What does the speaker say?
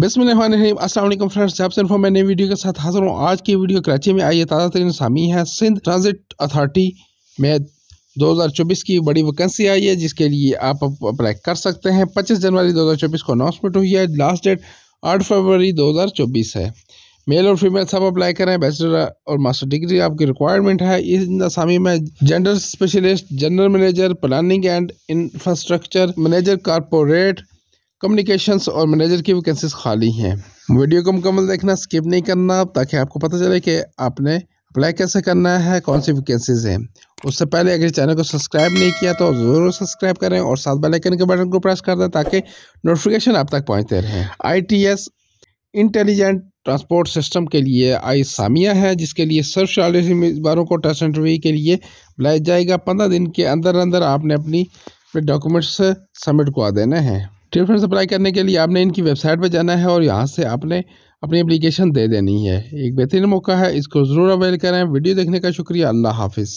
बिसमीम असल फ्रेंड्स जब से इन्फॉर्म मैं नई वीडियो के साथ हाजिर हूँ आज की वीडियो कराची में आई है ताज़ा तरीन सामी है सिंध ट्रांजिट अथॉरिटी में 2024 की बड़ी वैकेंसी आई है जिसके लिए आप अप्लाई कर सकते हैं 25 जनवरी 2024 को अनाउंसमेंट हुई है लास्ट डेट 8 फरवरी 2024 है मेल और फीमेल सब अप्लाई करें बैचलर और मास्टर डिग्री आपकी रिक्वायरमेंट है इस असामी में gender specialist general manager planning and infrastructure manager corporate communications और मैनेजर की वैकेंसीज खाली हैं वीडियो को मुकम्मल देखना स्किप नहीं करना ताकि आपको पता चले कि आपने अप्लाई कैसे करना है कौन सी वैकेंसीज हैं उससे पहले अगर चैनल को सब्सक्राइब नहीं किया तो ज़रूर सब्सक्राइब करें और साथ बेल आइकन के बटन को प्रेस कर दें ताकि नोटिफिकेशन आप तक पहुंचते रहें आईटीएस इंटेलिजेंट ट्रांसपोर्ट सिस्टम के लिए आई सामिया है जिसके लिए सर्व चालीस उम्मीदवारों को टेस्ट इंटरव्यू के लिए बुलाया जाएगा पंद्रह दिन के अंदर अंदर आपने अपनी डॉक्यूमेंट्स सबमिट करवा देने हैं स्टेटमेंट अप्लाई करने के लिए आपने इनकी वेबसाइट पर जाना है और यहाँ से आपने अपनी एप्लीकेशन दे देनी है एक बेहतरीन मौका है इसको ज़रूर अवेल करें वीडियो देखने का शुक्रिया अल्लाह हाफिज़